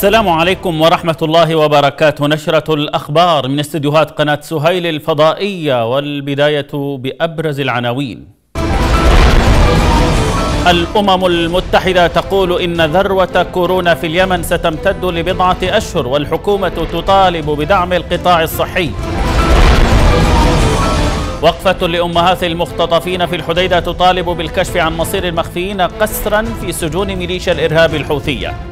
السلام عليكم ورحمة الله وبركاته نشرة الأخبار من استديوهات قناة سهيل الفضائية والبداية بأبرز العناوين الأمم المتحدة تقول إن ذروة كورونا في اليمن ستمتد لبضعة أشهر والحكومة تطالب بدعم القطاع الصحي وقفة لأمهات المختطفين في الحديدة تطالب بالكشف عن مصير المخفيين قسرا في سجون ميليشيا الإرهاب الحوثية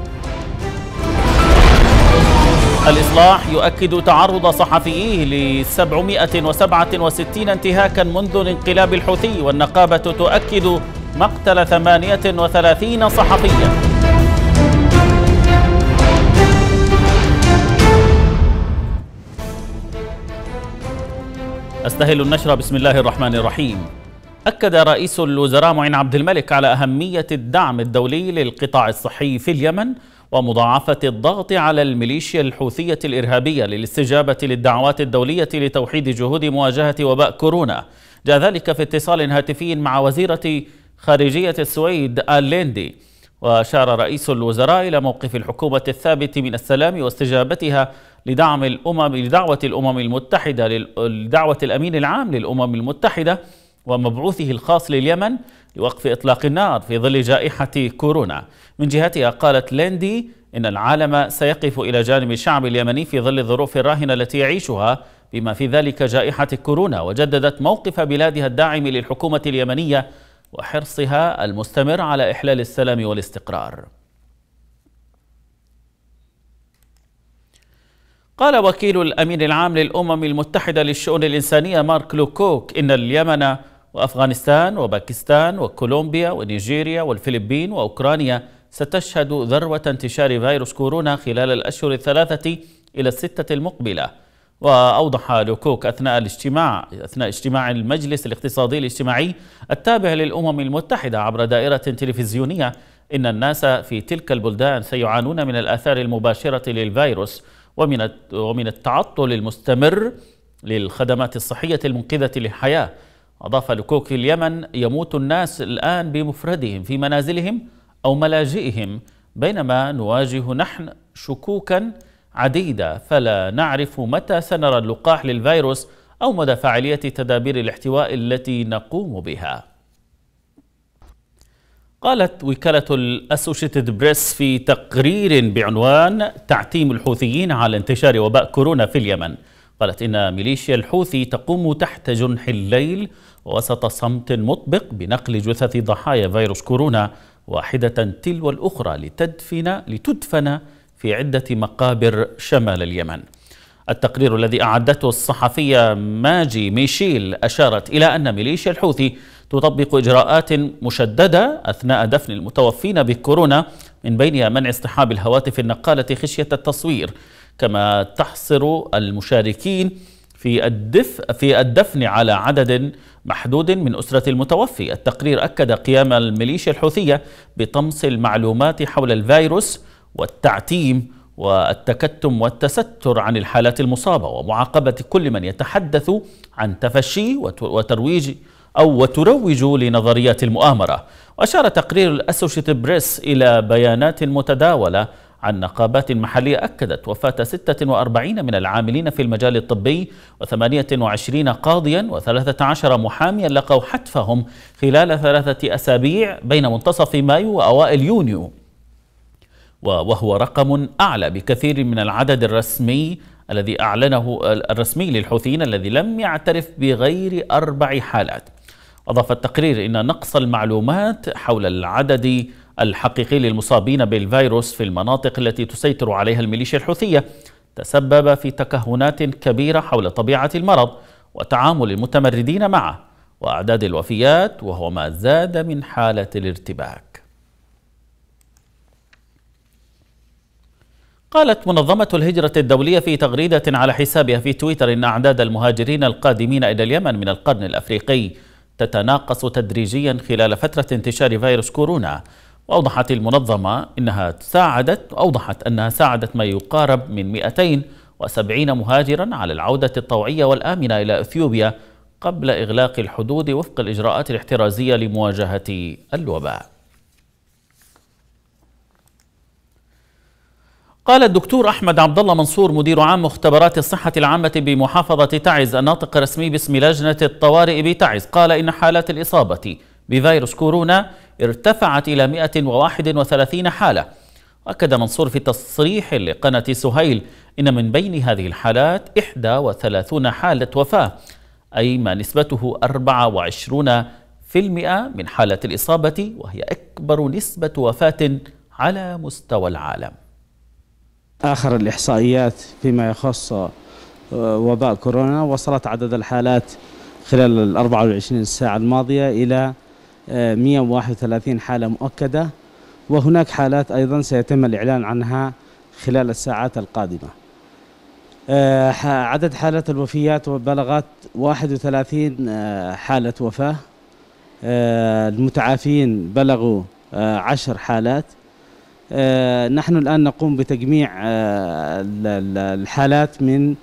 الإصلاح يؤكد تعرض صحفييه ل 767 انتهاكا منذ الانقلاب الحوثي والنقابة تؤكد مقتل 38 صحفيا أستهل النشر بسم الله الرحمن الرحيم أكد رئيس الوزراء معين عبد الملك على أهمية الدعم الدولي للقطاع الصحي في اليمن ومضاعفة الضغط على الميليشيا الحوثية الإرهابية للاستجابة للدعوات الدولية لتوحيد جهود مواجهة وباء كورونا جاء ذلك في اتصال هاتفي مع وزيرة خارجية السويد آل ليندي وأشار رئيس الوزراء إلى موقف الحكومة الثابت من السلام واستجابتها لدعم الأمم لدعوة الأمم المتحدة لدعوة الأمين العام للأمم المتحدة ومبعوثه الخاص لليمن لوقف إطلاق النار في ظل جائحة كورونا من جهتها قالت ليندي إن العالم سيقف إلى جانب الشعب اليمني في ظل الظروف الراهنة التي يعيشها بما في ذلك جائحة كورونا وجددت موقف بلادها الداعم للحكومة اليمنية وحرصها المستمر على إحلال السلام والاستقرار قال وكيل الأمين العام للأمم المتحدة للشؤون الإنسانية مارك لوكوك إن اليمن وأفغانستان وباكستان وكولومبيا ونيجيريا والفلبين وأوكرانيا ستشهد ذروة انتشار فيروس كورونا خلال الأشهر الثلاثة إلى الستة المقبلة وأوضح لوكوك أثناء الاجتماع أثناء اجتماع المجلس الاقتصادي الاجتماعي التابع للأمم المتحدة عبر دائرة تلفزيونية إن الناس في تلك البلدان سيعانون من الآثار المباشرة للفيروس ومن ومن التعطل المستمر للخدمات الصحية المنقذة للحياة أضاف لكوك في اليمن يموت الناس الآن بمفردهم في منازلهم أو ملاجئهم بينما نواجه نحن شكوكا عديدة فلا نعرف متى سنرى اللقاح للفيروس أو مدى فعالية تدابير الاحتواء التي نقوم بها قالت وكالة الأسوشيتد بريس في تقرير بعنوان تعتيم الحوثيين على انتشار وباء كورونا في اليمن قالت إن ميليشيا الحوثي تقوم تحت جنح الليل وسط صمت مطبق بنقل جثث ضحايا فيروس كورونا واحدة تلو الأخرى لتدفن لتدفن في عدة مقابر شمال اليمن. التقرير الذي أعدته الصحفية ماجي ميشيل أشارت إلى أن ميليشيا الحوثي تطبق إجراءات مشددة أثناء دفن المتوفين بكورونا من بينها منع اصطحاب الهواتف النقالة خشية التصوير كما تحصر المشاركين في الدف في الدفن على عدد محدود من أسرة المتوفي التقرير أكد قيام الميليشيا الحوثية بطمس المعلومات حول الفيروس والتعتيم والتكتم والتستر عن الحالات المصابة ومعاقبة كل من يتحدث عن تفشي وترويج أو وتروج لنظريات المؤامرة وأشار تقرير الأسوشيتد بريس إلى بيانات متداولة عن نقابات محلية أكدت وفاة 46 من العاملين في المجال الطبي و28 قاضيا و13 محاميا لقوا حتفهم خلال ثلاثة أسابيع بين منتصف مايو وأوائل يونيو وهو رقم أعلى بكثير من العدد الرسمي الذي أعلنه الرسمي للحوثيين الذي لم يعترف بغير أربع حالات أضاف التقرير إن نقص المعلومات حول العدد الحقيقي للمصابين بالفيروس في المناطق التي تسيطر عليها الميليشيا الحوثية تسبب في تكهنات كبيرة حول طبيعة المرض وتعامل المتمردين معه وأعداد الوفيات وهو ما زاد من حالة الارتباك قالت منظمة الهجرة الدولية في تغريدة على حسابها في تويتر إن أعداد المهاجرين القادمين إلى اليمن من القرن الأفريقي تتناقص تدريجيا خلال فترة انتشار فيروس كورونا وأوضحت المنظمة أنها ساعدت أوضحت أنها ساعدت ما يقارب من 270 مهاجرا على العودة الطوعية والآمنة إلى أثيوبيا قبل إغلاق الحدود وفق الإجراءات الاحترازية لمواجهة الوباء قال الدكتور أحمد عبد الله منصور مدير عام مختبرات الصحة العامة بمحافظة تعز الناطق الرسمي باسم لجنة الطوارئ بتعز قال إن حالات الإصابة بفيروس كورونا ارتفعت إلى 131 حالة أكد منصور في تصريح لقناة سهيل إن من بين هذه الحالات 31 حالة وفاة أي ما نسبته 24% من حالة الإصابة وهي أكبر نسبة وفاة على مستوى العالم آخر الإحصائيات فيما يخص آه، وباء كورونا وصلت عدد الحالات خلال ال 24 ساعة الماضية إلى 131 حالة مؤكدة وهناك حالات أيضا سيتم الإعلان عنها خلال الساعات القادمة آه، عدد حالات الوفيات بلغت 31 آه، حالة وفاة آه، المتعافين بلغوا 10 حالات نحن الآن نقوم بتجميع الحالات من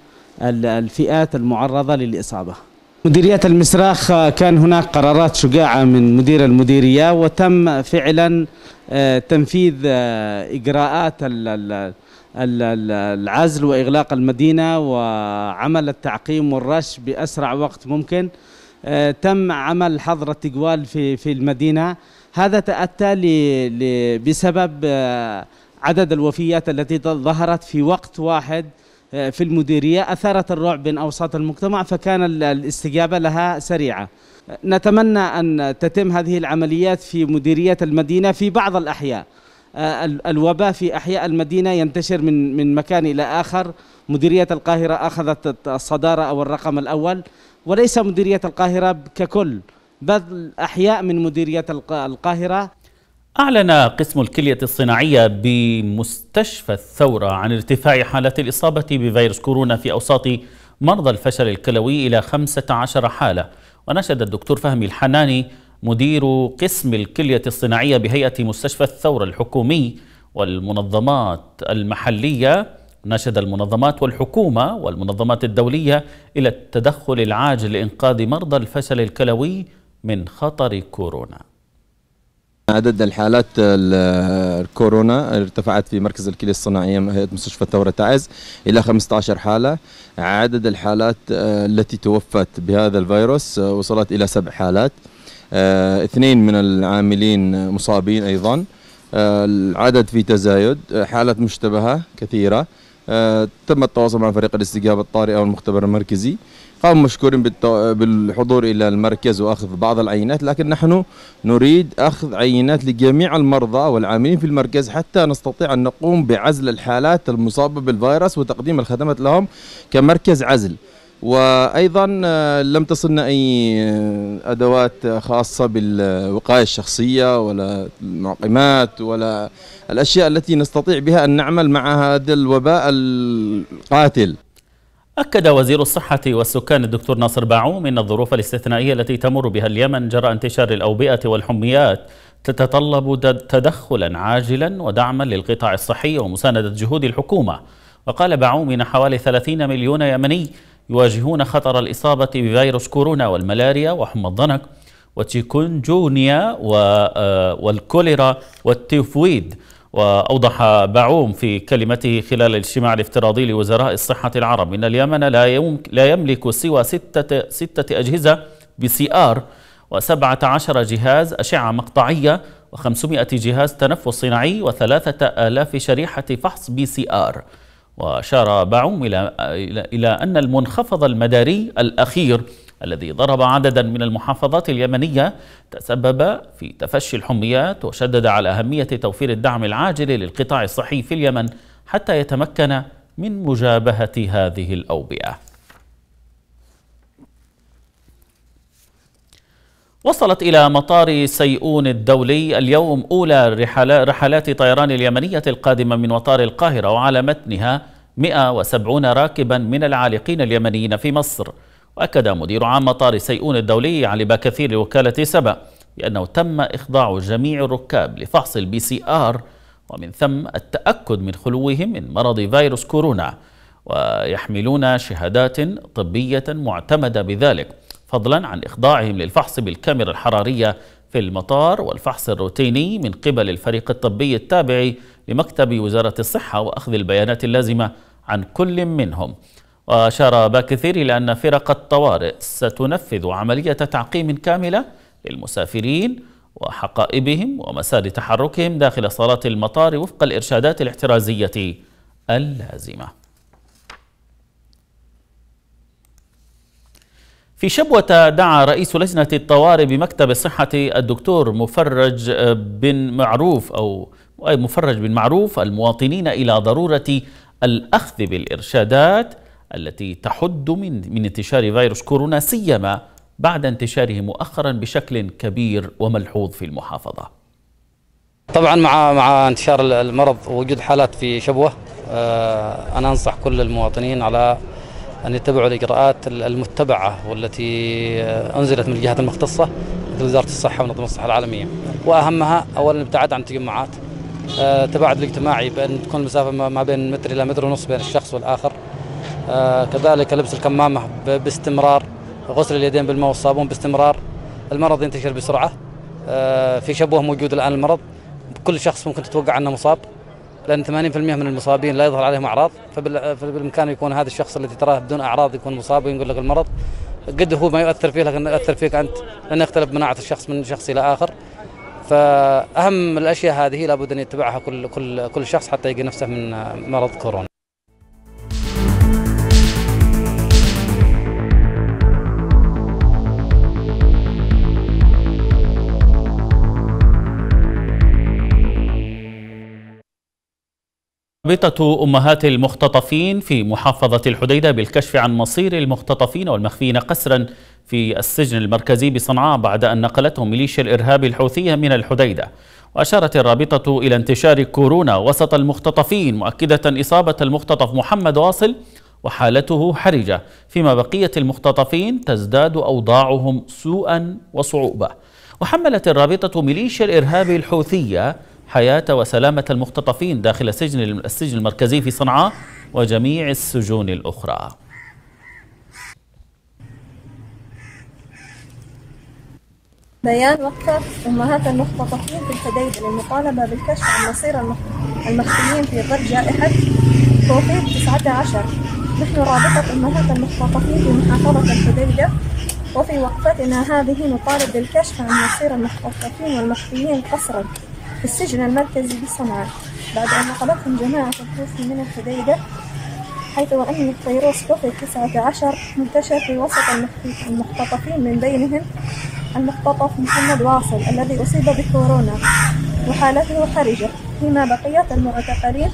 الفئات المعرضة للإصابة مديرية المسراخ آه، كان هناك قرارات شجاعة من مدير المديرية وتم فعلا آه، تنفيذ آه، إجراءات العزل وإغلاق المدينة وعمل التعقيم والرش بأسرع وقت ممكن تم عمل حظر التجوال في في المدينة هذا تأتى بسبب عدد الوفيات التي ظهرت في وقت واحد آه، في المديرية أثارت الرعب بين أوساط المجتمع فكان الاستجابة لها سريعة آه، نتمنى أن تتم هذه العمليات في مديرية المدينة في بعض الأحياء آه، الوباء في أحياء المدينة ينتشر من من مكان إلى آخر مديرية القاهرة أخذت الصدارة أو الرقم الأول وليس مديرية القاهرة ككل بل أحياء من مديرية القاهرة أعلن قسم الكلية الصناعية بمستشفى الثورة عن ارتفاع حالات الإصابة بفيروس كورونا في أوساط مرضى الفشل الكلوي إلى 15 حالة ونشد الدكتور فهمي الحناني مدير قسم الكلية الصناعية بهيئة مستشفى الثورة الحكومي والمنظمات المحلية نشد المنظمات والحكومة والمنظمات الدولية إلى التدخل العاجل لإنقاذ مرضى الفشل الكلوي من خطر كورونا عدد الحالات الكورونا ارتفعت في مركز الكلية الصناعية هيئة مستشفى ثورة تعز إلى 15 حالة عدد الحالات التي توفت بهذا الفيروس وصلت إلى سبع حالات آه، اثنين من العاملين مصابين أيضا آه، العدد في تزايد حالات مشتبهة كثيرة آه، تم التواصل مع فريق الاستجابة الطارئة والمختبر المركزي هم مشكورين بالحضور إلى المركز وأخذ بعض العينات لكن نحن نريد أخذ عينات لجميع المرضى والعاملين في المركز حتى نستطيع أن نقوم بعزل الحالات المصابة بالفيروس وتقديم الخدمات لهم كمركز عزل وايضا آه، لم تصلنا اي آه، ادوات خاصه بالوقايه الشخصيه ولا المعقمات ولا الاشياء التي نستطيع بها ان نعمل مع هذا الوباء القاتل أكد وزير الصحة والسكان الدكتور ناصر باعوم أن الظروف الاستثنائية التي تمر بها اليمن جراء انتشار الأوبئة والحميات تتطلب تدخلا عاجلا ودعما للقطاع الصحي ومساندة جهود الحكومة وقال باعوم أن حوالي 30 مليون يمني يواجهون خطر الإصابة بفيروس كورونا والملاريا وحمى الضنك وتشيكونجونيا آه، والكوليرا والتيفويد وأوضح بعوم في كلمته خلال الاجتماع الافتراضي لوزراء الصحة العرب أن اليمن لا, لا يملك سوى ستة, ستة أجهزة بي سي آر و17 جهاز أشعة مقطعية و500 جهاز تنفس صناعي و3000 شريحة فحص بي سي آر وأشار بعوم إلى أن المنخفض المداري الأخير الذي ضرب عددا من المحافظات اليمنية تسبب في تفشي الحميات وشدد على أهمية توفير الدعم العاجل للقطاع الصحي في اليمن حتى يتمكن من مجابهة هذه الأوبئة وصلت إلى مطار سيئون الدولي اليوم أولى رحلات طيران اليمنية القادمة من مطار القاهرة وعلى متنها 170 راكبا من العالقين اليمنيين في مصر وأكد مدير عام مطار سيئون الدولي علي باكثير لوكالة سبأ بأنه تم إخضاع جميع الركاب لفحص البي سي آر ومن ثم التأكد من خلوهم من مرض فيروس كورونا ويحملون شهادات طبية معتمدة بذلك فضلا عن إخضاعهم للفحص بالكاميرا الحرارية في المطار والفحص الروتيني من قبل الفريق الطبي التابع لمكتب وزارة الصحة وأخذ البيانات اللازمة عن كل منهم وأشار باكثير إلى أن فرق الطوارئ ستنفذ عملية تعقيم كاملة للمسافرين وحقائبهم ومسار تحركهم داخل صالات المطار وفق الإرشادات الاحترازية اللازمة في شبوة دعا رئيس لجنة الطوارئ بمكتب الصحة الدكتور مفرج بن معروف أو مفرج بن معروف المواطنين إلى ضرورة الأخذ بالإرشادات التي تحد من من انتشار فيروس كورونا سيما بعد انتشاره مؤخرا بشكل كبير وملحوظ في المحافظه. طبعا مع مع انتشار المرض ووجود حالات في شبوه آه، انا انصح كل المواطنين على ان يتبعوا الاجراءات المتبعه والتي آه، انزلت من الجهات المختصه مثل وزاره الصحه ومنظمه الصحه العالميه واهمها اولا الابتعاد عن التجمعات التباعد آه، الاجتماعي بان تكون المسافه ما بين متر الى متر ونص بين الشخص والاخر آه، كذلك لبس الكمامة باستمرار غسل اليدين بالماء والصابون باستمرار المرض ينتشر بسرعة آه، في شبوه موجود الآن المرض كل شخص ممكن تتوقع أنه مصاب لأن 80% من المصابين لا يظهر عليهم أعراض فبالإمكان يكون هذا الشخص الذي تراه بدون أعراض يكون مصاب وينقل لك المرض قد هو ما يؤثر فيه لكن يؤثر فيك أنت لأن يختلف مناعة الشخص من شخص إلى آخر فأهم الأشياء هذه لابد أن يتبعها كل كل كل شخص حتى يجي نفسه من مرض كورونا رابطة أمهات المختطفين في محافظة الحديدة بالكشف عن مصير المختطفين والمخفين قسرا في السجن المركزي بصنعاء بعد أن نقلتهم ميليشيا الإرهاب الحوثية من الحديدة وأشارت الرابطة إلى انتشار كورونا وسط المختطفين مؤكدة إصابة المختطف محمد واصل وحالته حرجة فيما بقية المختطفين تزداد أوضاعهم سوءا وصعوبة وحملت الرابطة ميليشيا الإرهاب الحوثية حياة وسلامة المختطفين داخل سجن السجن المركزي في صنعاء وجميع السجون الأخرى بيان وقف أمهات المختطفين في الحديدة للمطالبة بالكشف عن مصير المختطفين في ظل جائحة كوفيد 19 نحن رابطة أمهات المختطفين في محافظة الحديدة وفي وقفتنا هذه نطالب بالكشف عن مصير المختطفين والمخفيين قسرا في السجن المركزي بصنعاء بعد أن نقلتهم جماعة الحوثي من الحديدة حيث وأن الفيروس بقي 19 منتشر في وسط المختطفين من بينهم المختطف محمد واصل الذي أصيب بكورونا وحالته حرجة فيما بقية المعتقلين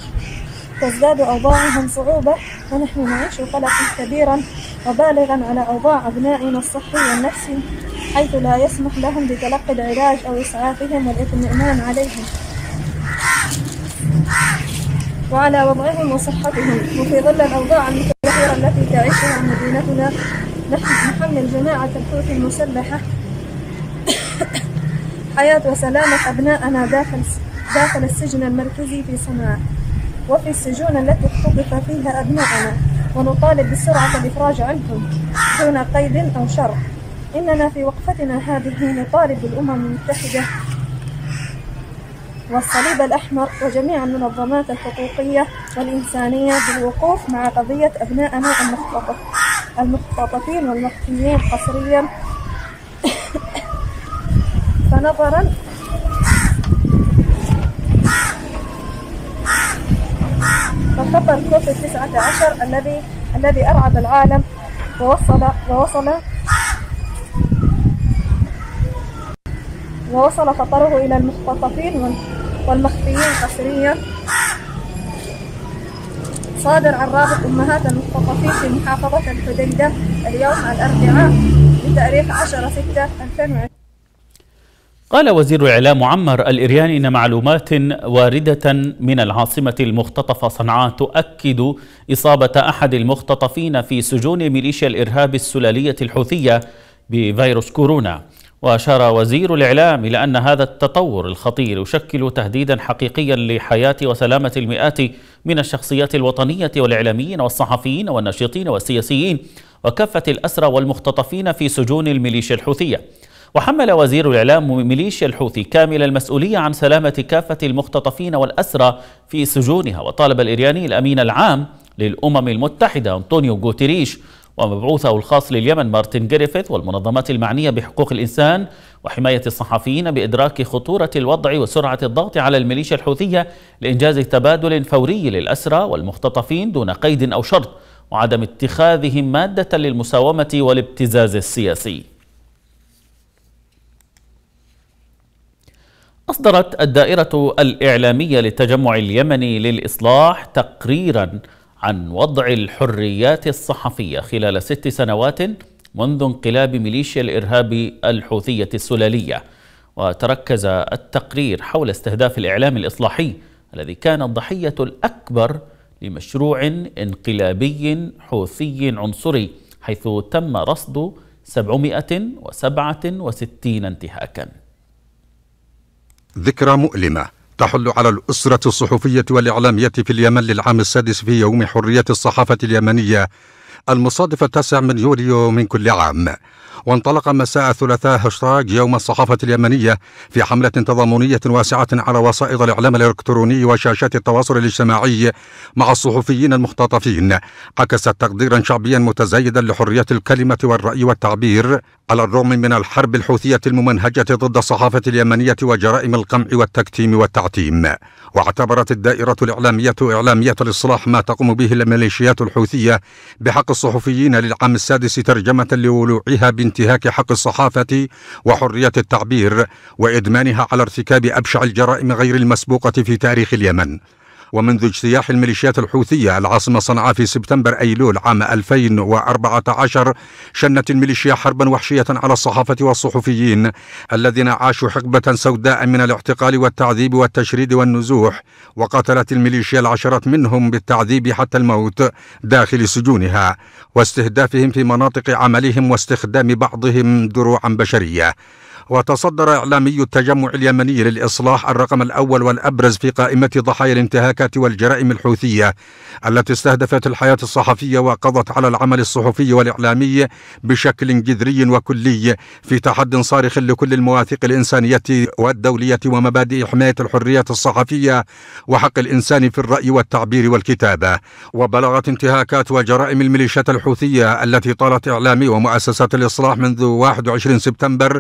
تزداد أوضاعهم صعوبة ونحن نعيش قلقا كبيرا وبالغا على أوضاع أبنائنا الصحي والنفسي حيث لا يسمح لهم بتلقي العلاج أو إسعافهم والاطمئنان عليهم وعلى وضعهم وصحتهم وفي ظل الأوضاع المتغيرة التي تعيشها مدينتنا نحن نحمل جماعة الحوثي المسلحة حياة وسلامة أبنائنا داخل داخل السجن المركزي في صنعاء وفي السجون التي اختطف فيها أبناءنا ونطالب بسرعة الإفراج عنهم دون قيد أو شرع إننا في وقفتنا هذه نطالب الأمم المتحدة والصليب الأحمر وجميع المنظمات الحقوقية والإنسانية بالوقوف مع قضية أبناءنا المختطف المختطفين والمخفيين قسريا فنظرا فخبر كوفيد 19 الذي الذي أرعب العالم ووصل ووصل ووصل خطره إلى المختطفين والمخفيين قسريا صادر عن رابط أمهات المختطفين في محافظة الحديدة اليوم الأربعاء بتاريخ 10 6 2020 قال وزير الإعلام معمر الإرياني إن معلومات واردة من العاصمة المختطفة صنعاء تؤكد إصابة أحد المختطفين في سجون ميليشيا الإرهاب السلالية الحوثية بفيروس كورونا وأشار وزير الإعلام إلى أن هذا التطور الخطير يشكل تهديدا حقيقيا لحياة وسلامة المئات من الشخصيات الوطنية والإعلاميين والصحفيين والناشطين والسياسيين وكافة الأسرى والمختطفين في سجون الميليشيا الحوثية وحمل وزير الإعلام ميليشيا الحوثي كامل المسؤولية عن سلامة كافة المختطفين والأسرى في سجونها وطالب الإرياني الأمين العام للأمم المتحدة أنطونيو غوتيريش ومبعوثه الخاص لليمن مارتن جريفيث والمنظمات المعنية بحقوق الإنسان وحماية الصحفيين بإدراك خطورة الوضع وسرعة الضغط على الميليشيا الحوثية لإنجاز تبادل فوري للأسرى والمختطفين دون قيد أو شرط وعدم اتخاذهم مادة للمساومة والابتزاز السياسي أصدرت الدائرة الإعلامية للتجمع اليمني للإصلاح تقريرا عن وضع الحريات الصحفية خلال ست سنوات منذ انقلاب ميليشيا الإرهاب الحوثية السلالية وتركز التقرير حول استهداف الإعلام الإصلاحي الذي كان الضحية الأكبر لمشروع انقلابي حوثي عنصري حيث تم رصد 767 انتهاكاً ذكرى مؤلمة تحل على الأسرة الصحفية والإعلامية في اليمن للعام السادس في يوم حرية الصحافة اليمنية المصادف التاسع من يوليو من كل عام وانطلق مساء الثلاثاء هاشتاغ يوم الصحافة اليمنية في حملة تضامنية واسعة على وسائط الإعلام الإلكتروني وشاشات التواصل الاجتماعي مع الصحفيين المختطفين عكست تقديرا شعبيا متزايدا لحرية الكلمة والرأي والتعبير على الرغم من الحرب الحوثية الممنهجة ضد الصحافة اليمنية وجرائم القمع والتكتيم والتعتيم واعتبرت الدائرة الإعلامية إعلامية الإصلاح ما تقوم به الميليشيات الحوثية بحق الصحفيين للعام السادس ترجمة لولوعها بانتهاك حق الصحافة وحرية التعبير وإدمانها على ارتكاب أبشع الجرائم غير المسبوقة في تاريخ اليمن ومنذ اجتياح الميليشيات الحوثية العاصمة صنعاء في سبتمبر أيلول عام 2014 شنت الميليشيا حربا وحشية على الصحافة والصحفيين الذين عاشوا حقبة سوداء من الاعتقال والتعذيب والتشريد والنزوح وقتلت الميليشيا العشرات منهم بالتعذيب حتى الموت داخل سجونها واستهدافهم في مناطق عملهم واستخدام بعضهم دروعا بشرية وتصدر إعلامي التجمع اليمني للإصلاح الرقم الأول والأبرز في قائمة ضحايا الانتهاكات والجرائم الحوثية التي استهدفت الحياة الصحفية وقضت على العمل الصحفي والإعلامي بشكل جذري وكلي في تحد صارخ لكل المواثيق الإنسانية والدولية ومبادئ حماية الحرية الصحفية وحق الإنسان في الرأي والتعبير والكتابة وبلغت انتهاكات وجرائم الميليشيات الحوثية التي طالت إعلامي ومؤسسات الإصلاح منذ 21 سبتمبر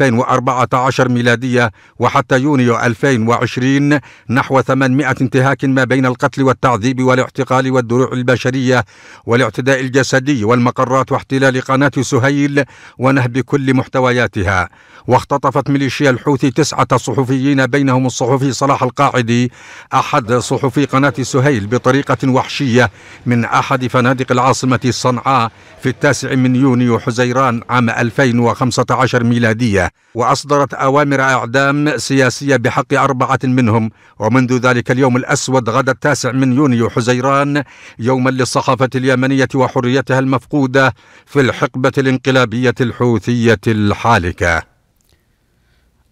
2014 ميلادية وحتى يونيو 2020 نحو 800 انتهاك ما بين القتل والتعذيب والاعتقال والدروع البشرية والاعتداء الجسدي والمقرات واحتلال قناة سهيل ونهب كل محتوياتها واختطفت ميليشيا الحوثي تسعة صحفيين بينهم الصحفي صلاح القاعدي أحد صحفي قناة سهيل بطريقة وحشية من أحد فنادق العاصمة صنعاء في التاسع من يونيو حزيران عام 2015 ميلادية وأصدرت أوامر إعدام سياسية بحق أربعة منهم ومنذ ذلك اليوم الأسود غدا التاسع من يونيو حزيران يوما للصحافة اليمنية وحريتها المفقودة في الحقبة الانقلابية الحوثية الحالكة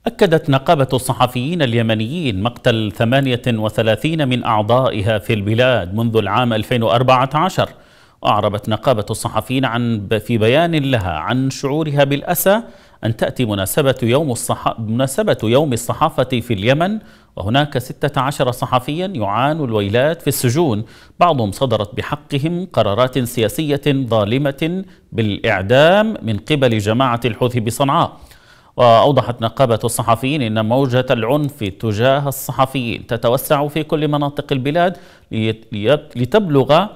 أكدت نقابة الصحفيين اليمنيين مقتل 38 من أعضائها في البلاد منذ العام 2014 وأعربت نقابة الصحفيين عن في بيان لها عن شعورها بالأسى أن تأتي مناسبة يوم, الصح... مناسبة يوم الصحافة في اليمن وهناك 16 صحفيا يعان الويلات في السجون بعضهم صدرت بحقهم قرارات سياسية ظالمة بالإعدام من قبل جماعة الحوثي بصنعاء وأوضحت نقابة الصحفيين أن موجة العنف تجاه الصحفيين تتوسع في كل مناطق البلاد لتبلغ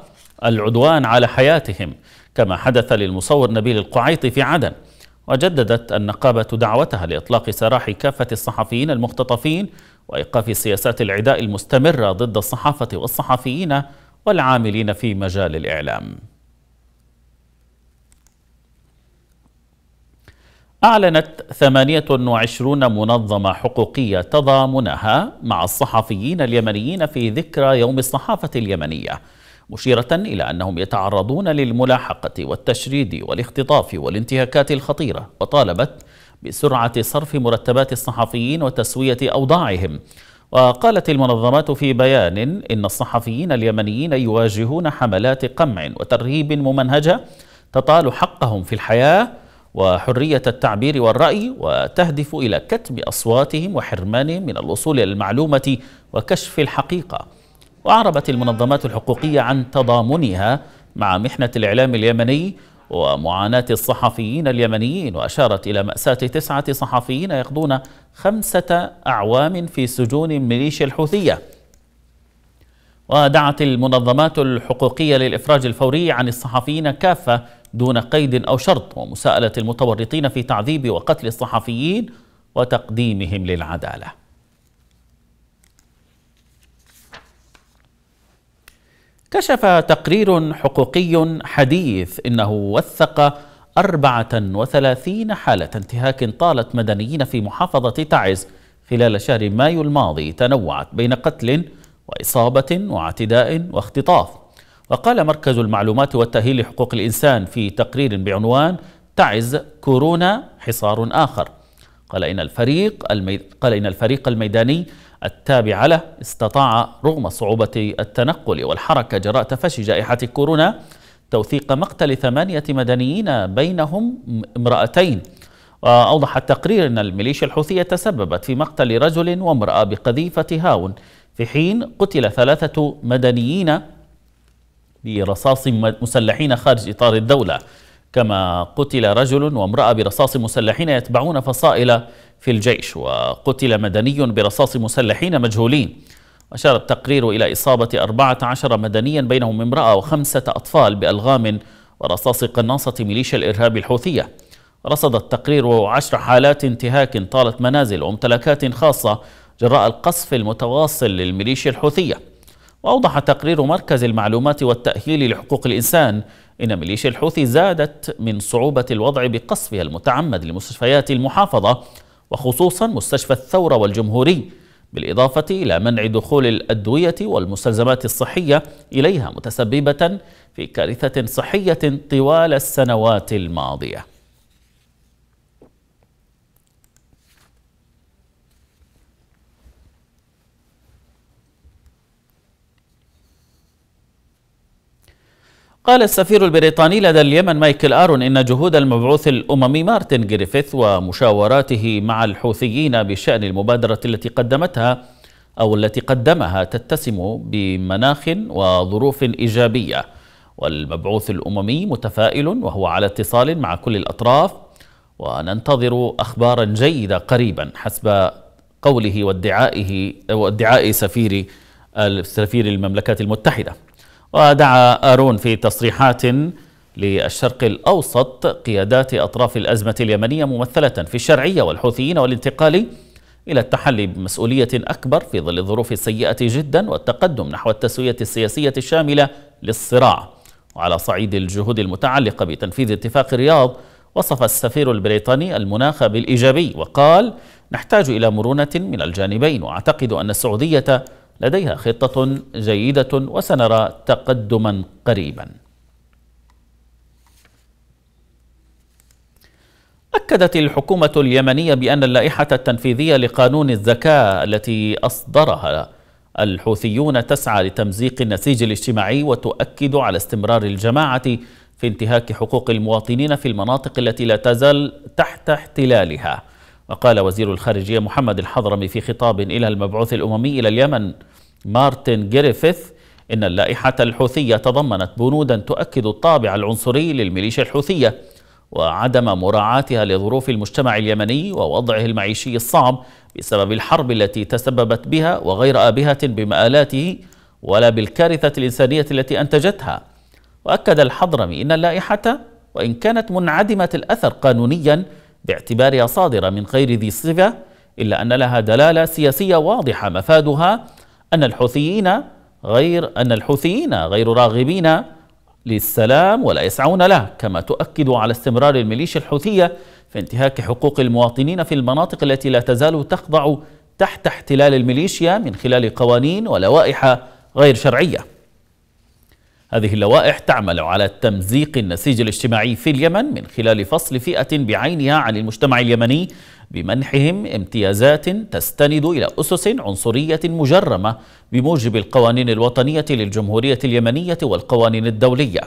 العدوان على حياتهم كما حدث للمصور نبيل القعيطي في عدن وجددت النقابة دعوتها لإطلاق سراح كافة الصحفيين المختطفين وإيقاف سياسات العداء المستمرة ضد الصحافة والصحفيين والعاملين في مجال الإعلام أعلنت 28 منظمة حقوقية تضامنها مع الصحفيين اليمنيين في ذكرى يوم الصحافة اليمنية مشيرة إلى أنهم يتعرضون للملاحقة والتشريد والاختطاف والانتهاكات الخطيرة وطالبت بسرعة صرف مرتبات الصحفيين وتسوية أوضاعهم وقالت المنظمات في بيان إن الصحفيين اليمنيين يواجهون حملات قمع وترهيب ممنهجة تطال حقهم في الحياة وحرية التعبير والرأي وتهدف إلى كتم أصواتهم وحرمانهم من الوصول إلى المعلومة وكشف الحقيقة وأعربت المنظمات الحقوقية عن تضامنها مع محنة الإعلام اليمني ومعاناة الصحفيين اليمنيين وأشارت إلى مأساة تسعة صحفيين يقضون خمسة أعوام في سجون ميليشيا الحوثية ودعت المنظمات الحقوقية للإفراج الفوري عن الصحفيين كافة دون قيد أو شرط ومساءلة المتورطين في تعذيب وقتل الصحفيين وتقديمهم للعدالة كشف تقرير حقوقي حديث إنه وثق 34 حالة انتهاك طالت مدنيين في محافظة تعز خلال شهر مايو الماضي تنوعت بين قتل وإصابة واعتداء واختطاف وقال مركز المعلومات والتأهيل لحقوق الإنسان في تقرير بعنوان تعز كورونا حصار آخر قال إن الفريق الميد... قال إن الفريق الميداني التابع له استطاع رغم صعوبة التنقل والحركة جراء تفشي جائحة كورونا توثيق مقتل ثمانية مدنيين بينهم امرأتين وأوضح التقرير أن الميليشيا الحوثية تسببت في مقتل رجل وامرأة بقذيفة هاون في حين قتل ثلاثة مدنيين برصاص مسلحين خارج إطار الدولة كما قتل رجل وامرأة برصاص مسلحين يتبعون فصائل في الجيش وقتل مدني برصاص مسلحين مجهولين أشار التقرير إلى إصابة 14 مدنيا بينهم امرأة وخمسة أطفال بألغام ورصاص قناصة ميليشيا الإرهاب الحوثية رصد التقرير عشر حالات انتهاك طالت منازل وممتلكات خاصة جراء القصف المتواصل للميليشيا الحوثية وأوضح تقرير مركز المعلومات والتأهيل لحقوق الإنسان إن ميليشيا الحوثي زادت من صعوبة الوضع بقصفها المتعمد لمستشفيات المحافظة وخصوصا مستشفى الثورة والجمهوري بالإضافة إلى منع دخول الأدوية والمستلزمات الصحية إليها متسببة في كارثة صحية طوال السنوات الماضية قال السفير البريطاني لدى اليمن مايكل آرون إن جهود المبعوث الأممي مارتن جريفيث ومشاوراته مع الحوثيين بشأن المبادرة التي قدمتها أو التي قدمها تتسم بمناخ وظروف إيجابية والمبعوث الأممي متفائل وهو على اتصال مع كل الأطراف وننتظر أخبارا جيدة قريبا حسب قوله وادعائه وادعاء سفير سفير المملكات المتحده ودعا آرون في تصريحات للشرق الأوسط قيادات أطراف الأزمة اليمنية ممثلة في الشرعية والحوثيين والانتقال إلى التحلي بمسؤولية أكبر في ظل الظروف السيئة جدا والتقدم نحو التسوية السياسية الشاملة للصراع وعلى صعيد الجهود المتعلقة بتنفيذ اتفاق الرياض وصف السفير البريطاني المناخ بالإيجابي وقال نحتاج إلى مرونة من الجانبين وأعتقد أن السعودية لديها خطة جيدة وسنرى تقدما قريبا أكدت الحكومة اليمنية بأن اللائحة التنفيذية لقانون الزكاة التي أصدرها الحوثيون تسعى لتمزيق النسيج الاجتماعي وتؤكد على استمرار الجماعة في انتهاك حقوق المواطنين في المناطق التي لا تزال تحت احتلالها وقال وزير الخارجية محمد الحضرمي في خطاب إلى المبعوث الأممي إلى اليمن مارتن جريفيث إن اللائحة الحوثية تضمنت بنودا تؤكد الطابع العنصري للميليشيا الحوثية وعدم مراعاتها لظروف المجتمع اليمني ووضعه المعيشي الصعب بسبب الحرب التي تسببت بها وغير آبهة بمآلاته ولا بالكارثة الإنسانية التي أنتجتها وأكد الحضرمي إن اللائحة وإن كانت منعدمة الأثر قانونياً باعتبارها صادرة من غير ذي صفة إلا أن لها دلالة سياسية واضحة مفادها أن الحوثيين غير أن الحوثيين غير راغبين للسلام ولا يسعون له كما تؤكد على استمرار الميليشيا الحوثية في انتهاك حقوق المواطنين في المناطق التي لا تزال تخضع تحت احتلال الميليشيا من خلال قوانين ولوائح غير شرعيه هذه اللوائح تعمل على تمزيق النسيج الاجتماعي في اليمن من خلال فصل فئة بعينها عن المجتمع اليمني بمنحهم امتيازات تستند إلى أسس عنصرية مجرمة بموجب القوانين الوطنية للجمهورية اليمنية والقوانين الدولية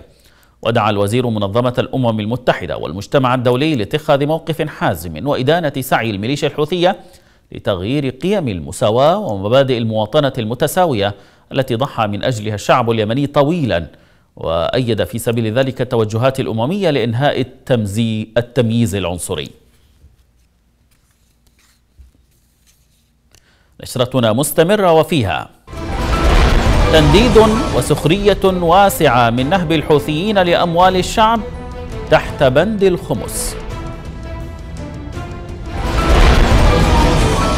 ودعا الوزير منظمة الأمم المتحدة والمجتمع الدولي لاتخاذ موقف حازم وإدانة سعي الميليشيا الحوثية لتغيير قيم المساواة ومبادئ المواطنة المتساوية التي ضحى من أجلها الشعب اليمني طويلا وأيد في سبيل ذلك التوجهات الأممية لإنهاء التمييز العنصري نشرتنا مستمرة وفيها تنديد وسخرية واسعة من نهب الحوثيين لأموال الشعب تحت بند الخمس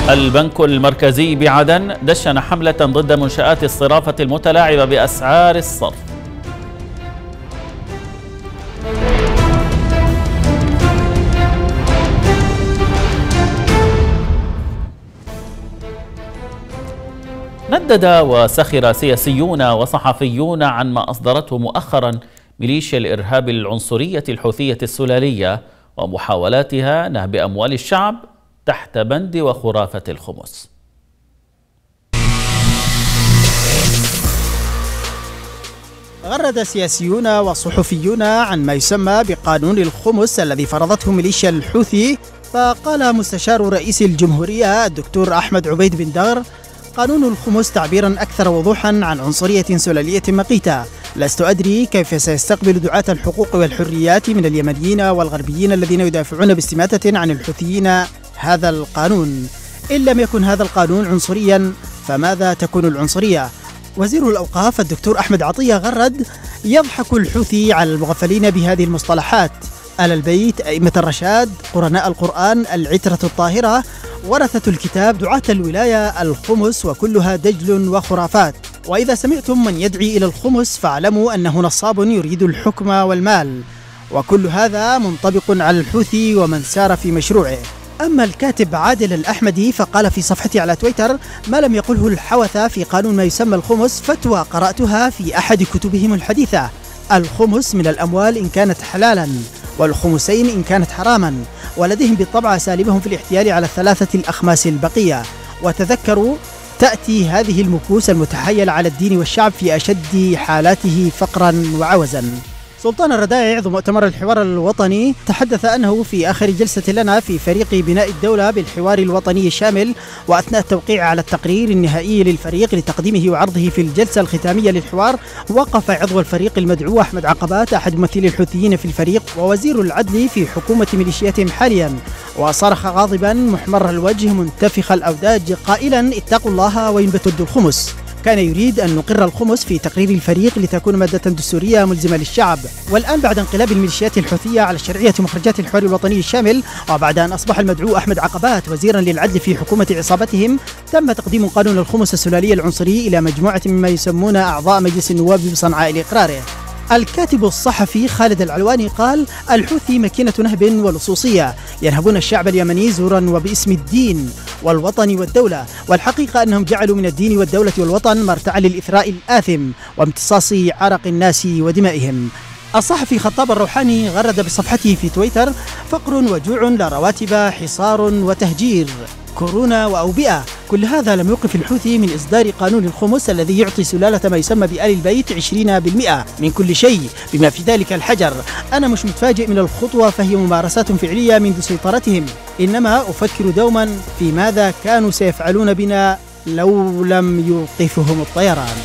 البنك المركزي بعدن دشن حملة ضد منشآت الصرافة المتلاعبة بأسعار الصرف ندد وسخر سياسيون وصحفيون عن ما أصدرته مؤخرا ميليشيا الإرهاب العنصرية الحوثية السلالية ومحاولاتها نهب أموال الشعب تحت بند وخرافة الخمس غرد سياسيون وصحفيون عن ما يسمى بقانون الخمس الذي فرضته ميليشيا الحوثي فقال مستشار رئيس الجمهورية الدكتور أحمد عبيد بن دار قانون الخمس تعبيرا أكثر وضوحا عن عنصرية سلالية مقيتة لست أدري كيف سيستقبل دعاة الحقوق والحريات من اليمنيين والغربيين الذين يدافعون باستماتة عن الحوثيين هذا القانون إن لم يكن هذا القانون عنصريا فماذا تكون العنصرية؟ وزير الأوقاف الدكتور أحمد عطية غرد يضحك الحوثي على المغفلين بهذه المصطلحات آل البيت أئمة الرشاد قرناء القرآن العترة الطاهرة ورثة الكتاب دعاة الولاية الخمس وكلها دجل وخرافات وإذا سمعتم من يدعي إلى الخمس فاعلموا أنه نصاب يريد الحكم والمال وكل هذا منطبق على الحوثي ومن سار في مشروعه أما الكاتب عادل الأحمدي فقال في صفحته على تويتر ما لم يقله الحوثة في قانون ما يسمى الخمس فتوى قرأتها في أحد كتبهم الحديثة الخمس من الأموال إن كانت حلالا والخمسين إن كانت حراما ولديهم بالطبع سالبهم في الاحتيال على الثلاثة الأخماس البقية وتذكروا تأتي هذه المكوس المتحيلة على الدين والشعب في أشد حالاته فقرا وعوزا سلطان الرداء عضو مؤتمر الحوار الوطني تحدث أنه في آخر جلسة لنا في فريق بناء الدولة بالحوار الوطني الشامل وأثناء التوقيع على التقرير النهائي للفريق لتقديمه وعرضه في الجلسة الختامية للحوار وقف عضو الفريق المدعو أحمد عقبات أحد ممثلي الحوثيين في الفريق ووزير العدل في حكومة ميليشياتهم حاليا وصرخ غاضبا محمر الوجه منتفخ الأوداج قائلا اتقوا الله وينبت الخمس كان يريد أن نقر الخمس في تقرير الفريق لتكون مادة دستورية ملزمة للشعب والآن بعد انقلاب الميليشيات الحوثية على شرعية مخرجات الحوار الوطني الشامل وبعد أن أصبح المدعو أحمد عقبات وزيرا للعدل في حكومة عصابتهم تم تقديم قانون الخمس السلالي العنصري إلى مجموعة مما يسمون أعضاء مجلس النواب بصنعاء لإقراره الكاتب الصحفي خالد العلواني قال الحوثي مكينة نهب ولصوصية ينهبون الشعب اليمني زورا وباسم الدين والوطن والدولة والحقيقة أنهم جعلوا من الدين والدولة والوطن مرتعا للإثراء الآثم وامتصاص عرق الناس ودمائهم الصحفي خطاب الروحاني غرد بصفحته في تويتر فقر وجوع لا رواتب حصار وتهجير كورونا وأوبئة كل هذا لم يوقف الحوثي من إصدار قانون الخمس الذي يعطي سلالة ما يسمى بآل البيت 20% من كل شيء بما في ذلك الحجر أنا مش متفاجئ من الخطوة فهي ممارسات فعلية منذ سيطرتهم إنما أفكر دوما في ماذا كانوا سيفعلون بنا لو لم يوقفهم الطيران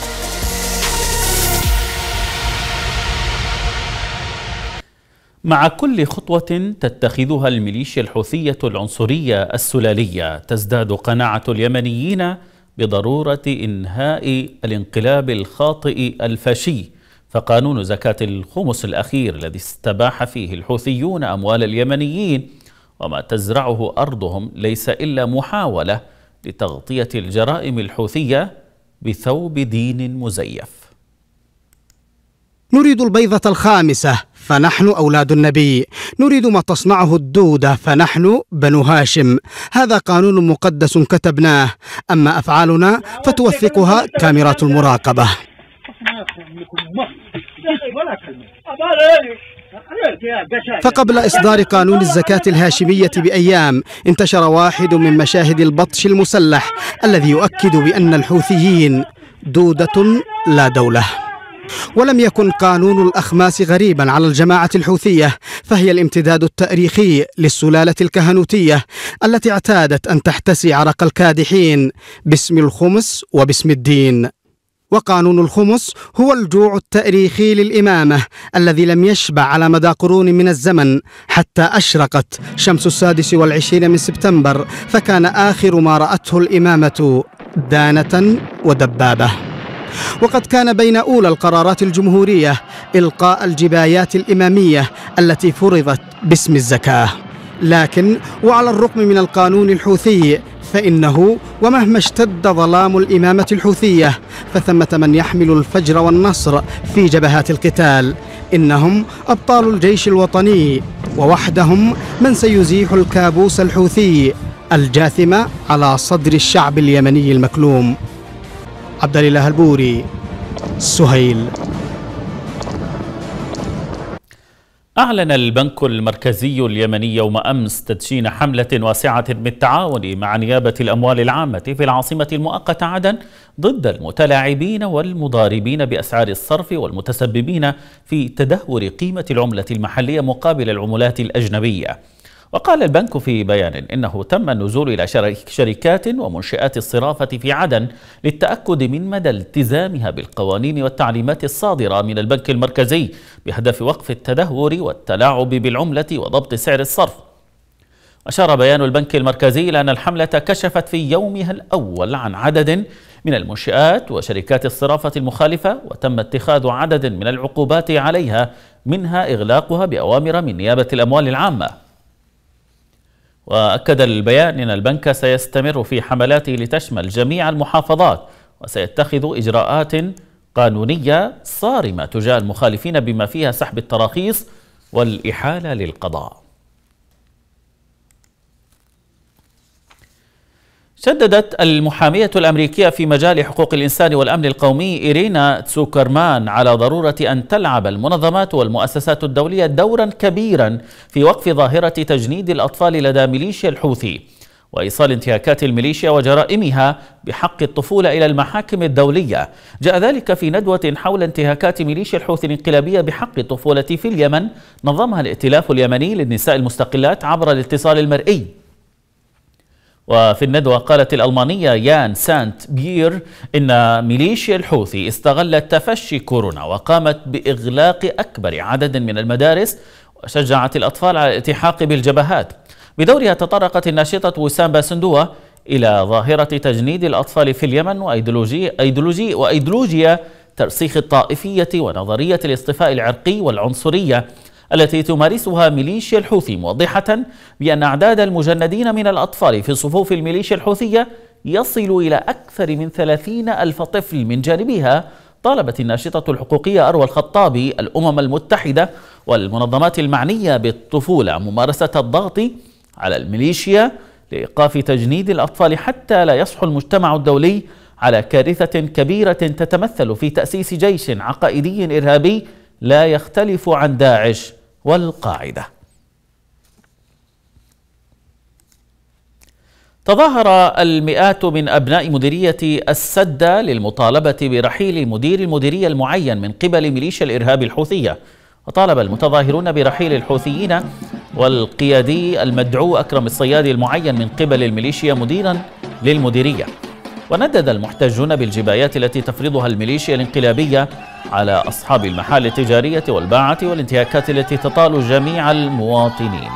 مع كل خطوة تتخذها الميليشيا الحوثية العنصرية السلالية تزداد قناعة اليمنيين بضرورة إنهاء الانقلاب الخاطئ الفاشي فقانون زكاة الخمس الأخير الذي استباح فيه الحوثيون أموال اليمنيين وما تزرعه أرضهم ليس إلا محاولة لتغطية الجرائم الحوثية بثوب دين مزيف نريد البيضة الخامسة فنحن أولاد النبي نريد ما تصنعه الدودة فنحن بنو هاشم هذا قانون مقدس كتبناه أما أفعالنا فتوثقها كاميرات المراقبة فقبل إصدار قانون الزكاة الهاشمية بأيام انتشر واحد من مشاهد البطش المسلح الذي يؤكد بأن الحوثيين دودة لا دولة ولم يكن قانون الأخماس غريبا على الجماعة الحوثية فهي الامتداد التاريخي للسلالة الكهنوتية التي اعتادت أن تحتسي عرق الكادحين باسم الخمس وباسم الدين وقانون الخمس هو الجوع التاريخي للإمامة الذي لم يشبع على مدى قرون من الزمن حتى أشرقت شمس السادس والعشرين من سبتمبر فكان آخر ما رأته الإمامة دانة ودبابة وقد كان بين أولى القرارات الجمهورية إلقاء الجبايات الإمامية التي فرضت باسم الزكاة لكن وعلى الرغم من القانون الحوثي فإنه ومهما اشتد ظلام الإمامة الحوثية فثمة من يحمل الفجر والنصر في جبهات القتال إنهم أبطال الجيش الوطني ووحدهم من سيزيح الكابوس الحوثي الجاثم على صدر الشعب اليمني المكلوم عبد البوري سهيل أعلن البنك المركزي اليمني يوم أمس تدشين حملة واسعة بالتعاون مع نيابة الأموال العامة في العاصمة المؤقتة عدن ضد المتلاعبين والمضاربين بأسعار الصرف والمتسببين في تدهور قيمة العملة المحلية مقابل العملات الأجنبية وقال البنك في بيان إنه تم النزول إلى شركات ومنشآت الصرافة في عدن للتأكد من مدى التزامها بالقوانين والتعليمات الصادرة من البنك المركزي بهدف وقف التدهور والتلاعب بالعملة وضبط سعر الصرف أشار بيان البنك المركزي إلى أن الحملة كشفت في يومها الأول عن عدد من المنشآت وشركات الصرافة المخالفة وتم اتخاذ عدد من العقوبات عليها منها إغلاقها بأوامر من نيابة الأموال العامة وأكد البيان أن البنك سيستمر في حملاته لتشمل جميع المحافظات وسيتخذ إجراءات قانونية صارمة تجاه المخالفين بما فيها سحب التراخيص والإحالة للقضاء شددت المحامية الأمريكية في مجال حقوق الإنسان والأمن القومي إيرينا تسوكرمان على ضرورة أن تلعب المنظمات والمؤسسات الدولية دورا كبيرا في وقف ظاهرة تجنيد الأطفال لدى ميليشيا الحوثي وإيصال انتهاكات الميليشيا وجرائمها بحق الطفولة إلى المحاكم الدولية جاء ذلك في ندوة حول انتهاكات ميليشيا الحوثي الانقلابية بحق الطفولة في اليمن نظمها الائتلاف اليمني للنساء المستقلات عبر الاتصال المرئي وفي الندوة قالت الألمانية يان سانت بير إن ميليشيا الحوثي استغلت تفشي كورونا وقامت بإغلاق أكبر عدد من المدارس وشجعت الأطفال على الالتحاق بالجبهات بدورها تطرقت الناشطة وسام باسندوة إلى ظاهرة تجنيد الأطفال في اليمن وأيديولوجي أيديولوجي وأيديولوجيا ترسيخ الطائفية ونظرية الاصطفاء العرقي والعنصرية التي تمارسها ميليشيا الحوثي موضحة بأن أعداد المجندين من الأطفال في صفوف الميليشيا الحوثية يصل إلى أكثر من ثلاثين ألف طفل من جانبها طالبت الناشطة الحقوقية أروى الخطابي الأمم المتحدة والمنظمات المعنية بالطفولة ممارسة الضغط على الميليشيا لإيقاف تجنيد الأطفال حتى لا يصحو المجتمع الدولي على كارثة كبيرة تتمثل في تأسيس جيش عقائدي إرهابي لا يختلف عن داعش والقاعدة تظاهر المئات من أبناء مديرية السدة للمطالبة برحيل مدير المديرية المعين من قبل ميليشيا الإرهاب الحوثية وطالب المتظاهرون برحيل الحوثيين والقيادي المدعو أكرم الصياد المعين من قبل الميليشيا مديرا للمديرية وندد المحتجون بالجبايات التي تفرضها الميليشيا الانقلابية على أصحاب المحال التجارية والباعة والانتهاكات التي تطال جميع المواطنين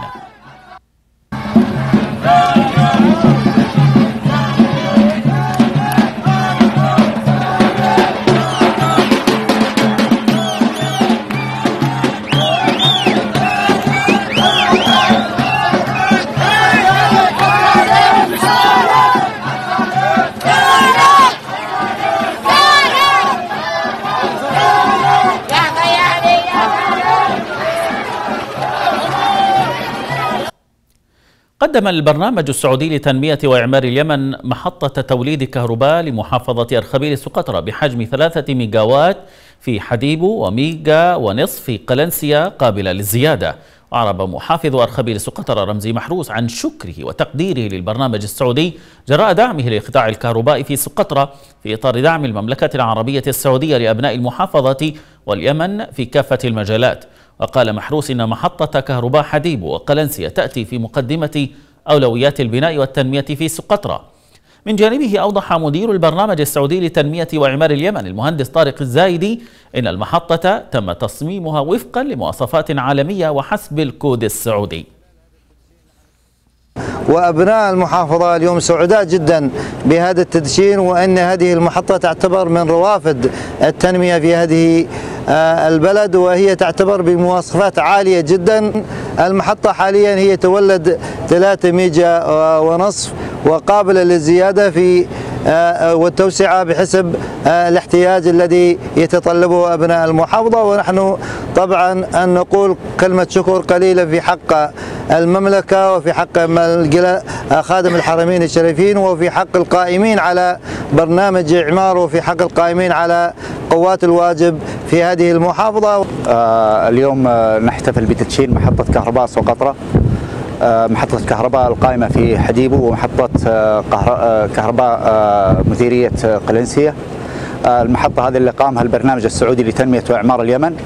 قدم البرنامج السعودي لتنمية وإعمار اليمن محطة توليد كهرباء لمحافظة أرخبيل سقطرى بحجم ثلاثة ميجاوات في حديبو وميجا ونصف في قلنسيا قابلة للزيادة أعرب محافظ أرخبيل سقطرى رمزي محروس عن شكره وتقديره للبرنامج السعودي جراء دعمه لقطاع الكهرباء في سقطرى في إطار دعم المملكة العربية السعودية لأبناء المحافظة واليمن في كافة المجالات وقال محروس إن محطة كهرباء حديب وقلنسية تأتي في مقدمة أولويات البناء والتنمية في سقطرى من جانبه أوضح مدير البرنامج السعودي لتنمية وإعمار اليمن المهندس طارق الزايدي إن المحطة تم تصميمها وفقا لمواصفات عالمية وحسب الكود السعودي وأبناء المحافظة اليوم سعداء جدا بهذا التدشين وأن هذه المحطة تعتبر من روافد التنمية في هذه آه، البلد وهي تعتبر بمواصفات عالية جدا المحطة حاليا هي تولد 3 ميجا آه، ونصف وقابلة للزيادة في آه، آه، والتوسعة بحسب آه، الاحتياج الذي يتطلبه أبناء المحافظة ونحن طبعا أن نقول كلمة شكر قليلة في حق المملكة وفي حق خادم الحرمين الشريفين وفي حق القائمين على برنامج إعمار وفي حق القائمين على قوات الواجب في هذه المحافظة اليوم نحتفل بتدشين محطة كهرباء سوق محطة كهرباء القائمة في حديبو ومحطة آه، آه، كهرباء آه، مديرية قلنسية المحطة هذه اللي قامها البرنامج السعودي لتنمية وإعمار اليمن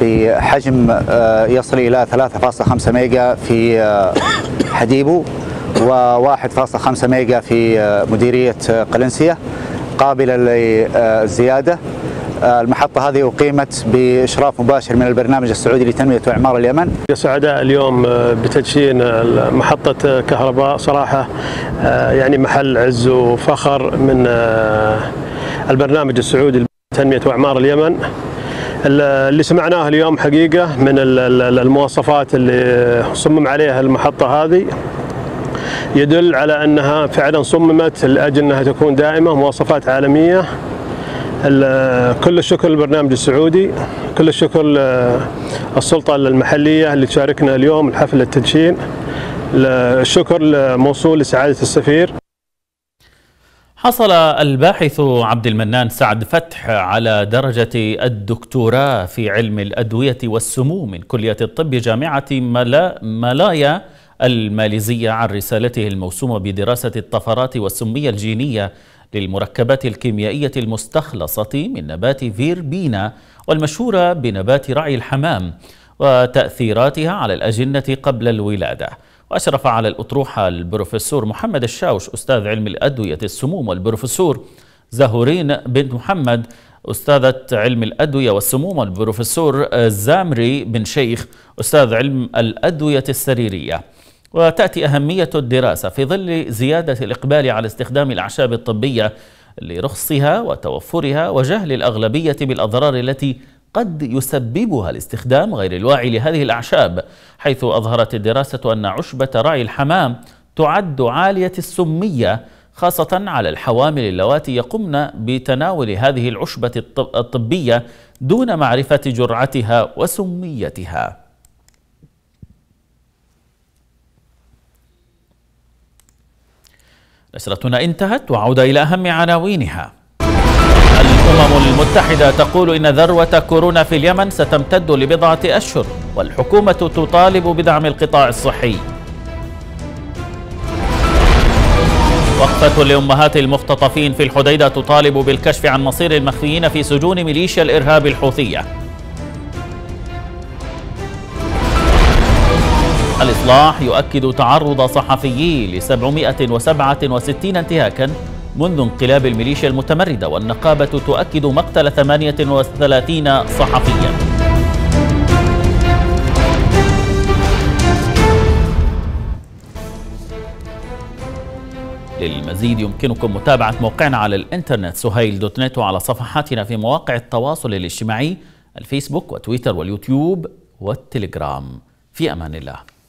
بحجم يصل إلى 3.5 ميجا في حديبو و1.5 ميجا في مديرية قلنسية قابلة للزيادة المحطة هذه أقيمت بإشراف مباشر من البرنامج السعودي لتنمية وإعمار اليمن سعداء اليوم آه، بتدشين آه، محطة آه، كهرباء صراحة يعني محل عز وفخر من البرنامج السعودي لتنمية وإعمار اليمن اللي سمعناه اليوم حقيقة من المواصفات اللي صمم عليها المحطة هذه يدل على أنها فعلا صممت لأجل أنها تكون دائمة مواصفات عالمية كل الشكر للبرنامج السعودي كل الشكر للسلطة المحلية اللي تشاركنا اليوم الحفل التدشين الشكر موصول لسعادة السفير حصل الباحث عبد المنان سعد فتح على درجة الدكتوراه في علم الأدوية والسموم من كلية الطب جامعة ملا ملايا الماليزية عن رسالته الموسومة بدراسة الطفرات والسمية الجينية للمركبات الكيميائية المستخلصة من نبات فيربينا والمشهورة بنبات رعي الحمام وتأثيراتها على الأجنة قبل الولادة وأشرف على الأطروحة البروفيسور محمد الشاوش أستاذ علم الأدوية السموم والبروفيسور زهورين بنت محمد أستاذة علم الأدوية والسموم والبروفيسور زامري بن شيخ أستاذ علم الأدوية السريرية وتأتي أهمية الدراسة في ظل زيادة الإقبال على استخدام الأعشاب الطبية لرخصها وتوفرها وجهل الأغلبية بالأضرار التي قد يسببها الاستخدام غير الواعي لهذه الأعشاب حيث أظهرت الدراسة أن عشبة رعي الحمام تعد عالية السمية خاصة على الحوامل اللواتي يقمن بتناول هذه العشبة الطبية دون معرفة جرعتها وسميتها أسرتنا انتهت وعودة إلى أهم عناوينها الأمم المتحدة تقول إن ذروة كورونا في اليمن ستمتد لبضعة أشهر والحكومة تطالب بدعم القطاع الصحي وقفة لأمهات المختطفين في الحديدة تطالب بالكشف عن مصير المخفيين في سجون ميليشيا الإرهاب الحوثية الإصلاح يؤكد تعرض صحفيي ل 767 انتهاكا منذ انقلاب الميليشيا المتمردة والنقابة تؤكد مقتل 38 صحفيا للمزيد يمكنكم متابعة موقعنا على الإنترنت سهيل دوت نت وعلى صفحاتنا في مواقع التواصل الاجتماعي الفيسبوك وتويتر واليوتيوب والتليجرام في أمان الله